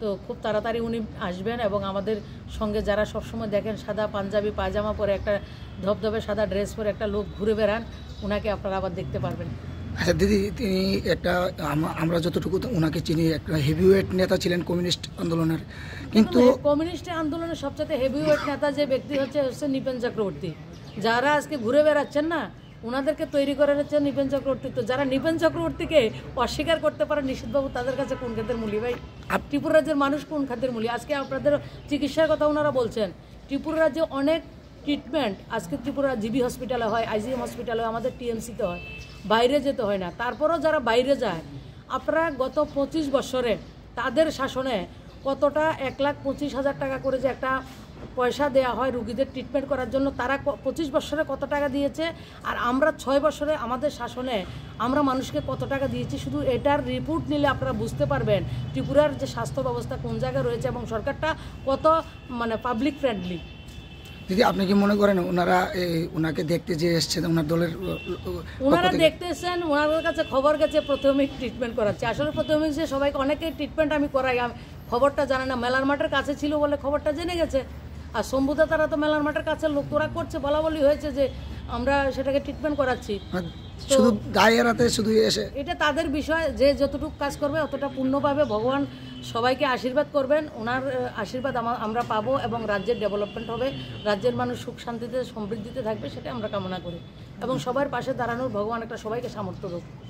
তো খুব তাড়াতাড়ি উনি আসবেন এবং আমাদের সঙ্গে যারা সবসময় দেখেন সাদা পাঞ্জাবি পায়জামা পরে একটা ধবধবে সাদা ড্রেস পরে একটা লোক ঘুরে বেড়ান ওনাকে আপনারা আবার দেখতে পারবেন আচ্ছা দিদি তিনি একটা আমরা যতটুকু ওনাকে চিনি একটা হেভিওয়েট নেতা ছিলেন কমিউনিস্ট আন্দোলনের কিন্তু মানে কমিউনিস্ট আন্দোলনের সবচেয়ে হেভিওয়েট নেতা যে ব্যক্তি হচ্ছে হচ্ছে নিপেন চক্রবর্তী যারা আজকে ঘুরে বেড়াচ্ছেন না ওনাদেরকে তৈরি করার হচ্ছে নিবেন চক্রবর্তী তো যারা নিবেন চক্রবর্তীকে অস্বীকার করতে পারে নিষিদ্ধবাবু তাদের কাছে কোন খাদ্যের মূলি ভাই ত্রিপুরা রাজ্যের মানুষ কোন খাদ্যের মূলি আজকে আপনাদের চিকিৎসার কথা ওনারা বলছেন ত্রিপুরা রাজ্যে অনেক ট্রিটমেন্ট আজকে ত্রিপুরা জিবি হসপিটালে হয় আইজিএম হসপিটালে হয় আমাদের টিএমসিতে হয় বাইরে যেতে হয় না তারপরও যারা বাইরে যায় আপনারা গত পঁচিশ বছরে তাদের শাসনে কতটা এক লাখ পঁচিশ হাজার টাকা করে যে একটা পয়সা দেয়া হয় রুগীদের ট্রিটমেন্ট করার জন্য তারা পঁচিশ বছরে কত টাকা দিয়েছে আর আমরা ছয় বছরে আমাদের শাসনে আমরা মানুষকে কত টাকা দিয়েছি শুধু এটার রিপোর্ট নিলে আপনারা বুঝতে পারবেন ত্রিপুরার যে স্বাস্থ্য ব্যবস্থা কোন জায়গায় রয়েছে এবং সরকারটা কত মানে পাবলিক ফ্রেন্ডলি দিদি আপনি কি মনে করেন ওনারা ওনাকে দেখতে যে এসছেন ওনার দলের ওনারা দেখতে এসছেন ওনাদের কাছে খবর গেছে প্রথমিক ট্রিটমেন্ট করাচ্ছে আসলে প্রথমিক সবাইকে অনেকে ট্রিটমেন্ট আমি করাই খবরটা জানে না মেলার মাঠের কাছে ছিল বলে খবরটা জেনে গেছে আর শম্ভুদা তারা তো মেলার মাঠের কাছে লোক তোরা করছে বলা বলি হয়েছে যে আমরা সেটাকে ট্রিটমেন্ট করাচ্ছি শুধু গায়ে শুধু এসে এটা তাদের বিষয় যে যতটুকু কাজ করবে অতটা পূর্ণভাবে ভগবান সবাইকে আশীর্বাদ করবেন ওনার আশীর্বাদ আমরা পাবো এবং রাজ্যের ডেভেলপমেন্ট হবে রাজ্যের মানুষ সুখ শান্তিতে সমৃদ্ধিতে থাকবে সেটা আমরা কামনা করি এবং সবার পাশে দাঁড়ানোর ভগবান একটা সবাইকে সামর্থ্য দেবো